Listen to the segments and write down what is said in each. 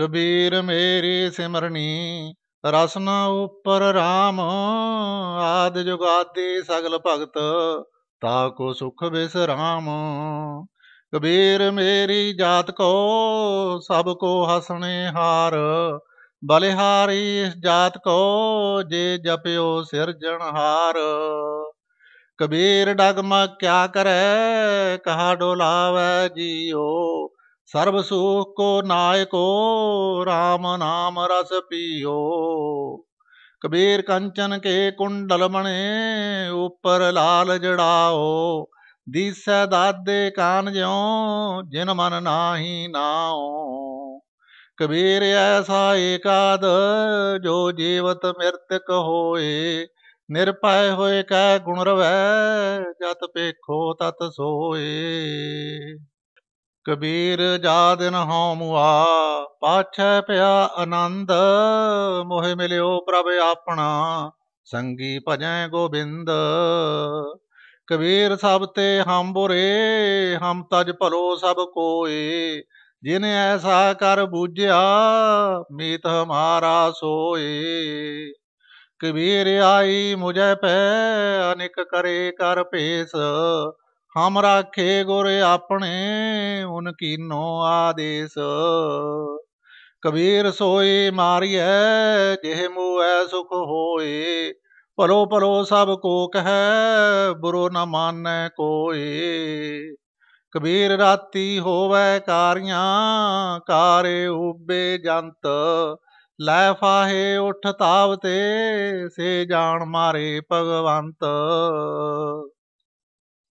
ਕਬੀਰ ਮੇਰੀ ਸਿਮਰਨੀ ਰਸਨਾ ਉਪਰ RAM ਆਦ ਜੁਗਾਦੀ ਸਗਲ ਭਗਤ ਤਾ ਕੋ ਸੁਖ ਬਿਸਰਾਮ ਕਬੀਰ ਮੇਰੀ ਜਾਤ ਕੋ ਸਭ ਕੋ ਹਸਣੇ ਹਾਰ ਬਲਿਹਾਰੀ ਇਸ ਜਾਤ ਕੋ ਜੇ ਜਪਿਓ ਹਾਰ ਕਬੀਰ ਡਗਮ ਕਿਆ ਕਰੈ ਕਹਾ ਡੋਲਾਵੈ ਜੀਓ ਸਰਬ ਸੁਖ ਕੋ ਨਾਇਕੋ RAM ਨਾਮ ਰਸ ਪੀਓ ਕਬੀਰ ਕੰਚਨ ਕੇ ਕੁੰਡਲ ਬਣੇ ਉਪਰ ਲਾਲ ਜੜਾਓ ਦੀਸੈ ਦਾਦੇ ਕਾਨ ਜਿਉ ਜਿਨ ਮਨ ਨਾਹੀ ਨਾਉ ਕਬੀਰ ਐਸਾ ਏਕਾਦ ਜੋ ਜੀਵਤ ਮਿਰਤਕ ਹੋਏ ਨਿਰਪੈ ਹੋਏ ਕੈ ਗੁਣ ਰਵੈ ਜਤ ਪੇਖੋ ਤਤ ਸੋਏ ਕਬੀਰ ਦਿਨ ਹਉ ਮੁਆ ਪਾਛੈ ਪਿਆ ਆਨੰਦ ਮੋਹਿ ਮਿਲਿਓ ਪ੍ਰਭ ਆਪਣਾ ਸੰਗੀ ਭਜੈ ਗੋਬਿੰਦ ਕਬੀਰ ਸਭ ਤੇ ਹਮ ਬੁਰੇ ਹਮ ਤਜ ਭਲੋ ਸਭ ਕੋਏ ਜਿਨ ਐਸਾ ਕਰ ਬੂਝਿਆ ਮੀਤ ਹਮਾਰਾ ਸੋਏ ਕਬੀਰ ਆਈ ਮੁਝੈ ਪੈ ਅਨਿਕ ਕਰੇ ਕਰ ਭੇਸ ਹਮ ਰਾਖੇ ਗੁਰ ਆਪਣੇ ਹੁਨ ਕੀਨੋ ਆਦੇਸ ਕਬੀਰ ਸੋਏ ਮਾਰੀਐ ਜਿਹ ਮੂਐ ਸੁਖ ਹੋਏ ਪਰੋ ਪਰੋ ਸਭ ਕੋ ਕਹੈ ਬੁਰੋ ਨ ਮਾਨੈ ਕੋਏ ਕਬੀਰ ਰਾਤੀ ਹੋਵੇ ਕਾਰੀਆਂ ਕਾਰੇ ਉਬੇ ਜੰਤ ਲੈ ਫਾਹੇ ਉਠ ਤਾਵ ਸੇ ਜਾਣ ਮਾਰੇ ਭਗਵੰਤ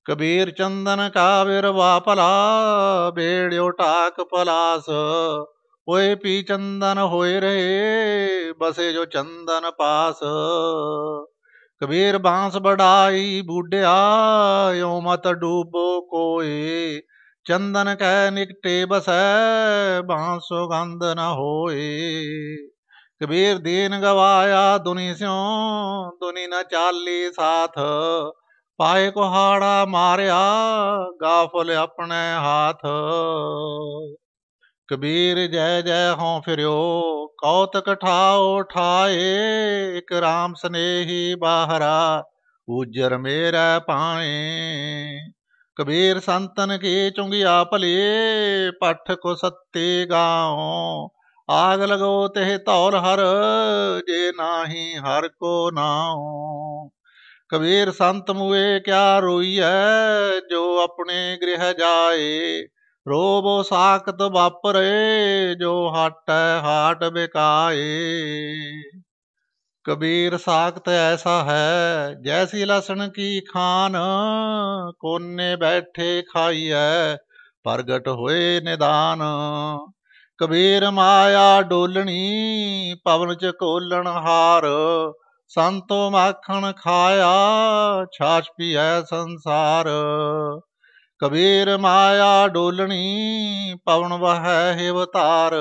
ਕਬੀਰ ਚੰਦਨ ਕਾ ਵਿਰਵਾ ਭਲਾ ਬੇੜਿਓ ਟਾਕ ਪਲਾਸ ਓਏ ਪੀ ਚੰਦਨ ਹੋਏ ਰਹੇ ਬਸੇ ਜੋ ਚੰਦਨ ਪਾਸ ਕਬੀਰ ਬਾਂਸ ਬੜਾਈ ਬੁੱਢਿਆ ਓ ਮਤ ਡੂਬੋ ਕੋਏ ਚੰਦਨ ਕੈ ਨਿਕਟੇ ਬਸੈ ਬਾਂਸ ਗੰਧ ਨ ਹੋਏ ਕਬੀਰ ਦੀਨ ਗਵਾਇਆ ਦੁਨੀ ਸਿਓ ਦੁਨੀ ਨ ਚਾਲੀ ਸਾਥ ਪਾਏ ਕੋਹਾੜਾ ਮਾਰਿਆ ਗਾਫਲ ਆਪਣੇ ਹਾਥ ਕਬੀਰ ਜੈ ਜੈ ਹੋਂ ਫਿਰਿਓ ਕੌਤਕ ਠਾਓ ਠਾਏ ਇਕ ਰਾਮ ਸਨੇਹੀ ਬਾਹਰਾ ਉਜਰ ਮੇਰਾ ਪਾਏ ਕਬੀਰ ਸੰਤਨ ਕੀ ਚੁੰਗਿਆ ਭਲੇ ਪੱਠ ਕੋ ਸੱਤੇ ਗਾਉ ਆਗ ਲਗੋ ਤੇ ਧੌਲ ਹਰ ਜੇ ਨਾਹੀ ਹਰ ਕੋ ਨਾਉ ਕਬੀਰ ਸੰਤ ਮੂਏ ਕਿਆ ਰੋਈਐ ਜੋ ਆਪਣੇ ਗ੍ਰਹਿ ਜਾਏ ਰੋਬੋ ਸਾਖਤ ਵਾਪਰੇ ਜੋ ਹਟੈ ਹਾਟ ਬਿਕਾਏ ਕਬੀਰ ਸਾਖਤ ਐਸਾ ਹੈ ਜੈਸੀ ਲਸਣ ਕੀ ਖਾਨ ਕੋਨੇ ਬੈਠੇ ਖਾਈਐ ਪ੍ਰਗਟ ਹੋਏ ਨਿਦਾਨ ਕਬੀਰ ਮਾਇਆ ਡੋਲਣੀ ਪਵਨ ਚ ਕੋਲਣ ਹਾਰ ਸੰਤੋ ਮੱਖਣ ਖਾਇਆ ਛਾਛ ਪੀਐ ਸੰਸਾਰ ਕਬੀਰ ਮਾਇਆ ਡੋਲਣੀ ਪਵਨ ਵਹੈ ਹਿਵਤਾਰ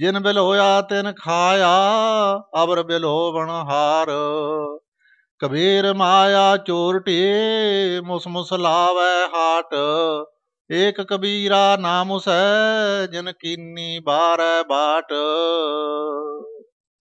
ਜਿਨ ਬਿਲੋਇਆ ਤਿਨ ਖਾਇਆ ਅਬਰ ਬਿਲੋਵਣ ਹਾਰ ਕਬੀਰ ਮਾਇਆ ਚੋਰਟੀ ਮੁਸ ਮੁਸ ਲਾਵੇ ਹਾਟ ਏਕ ਕਬੀਰਾ ਨਾਮ ਉਸੈ ਜਿਨ ਕੀਨੀ ਬਾਰੈ ਬਾਟ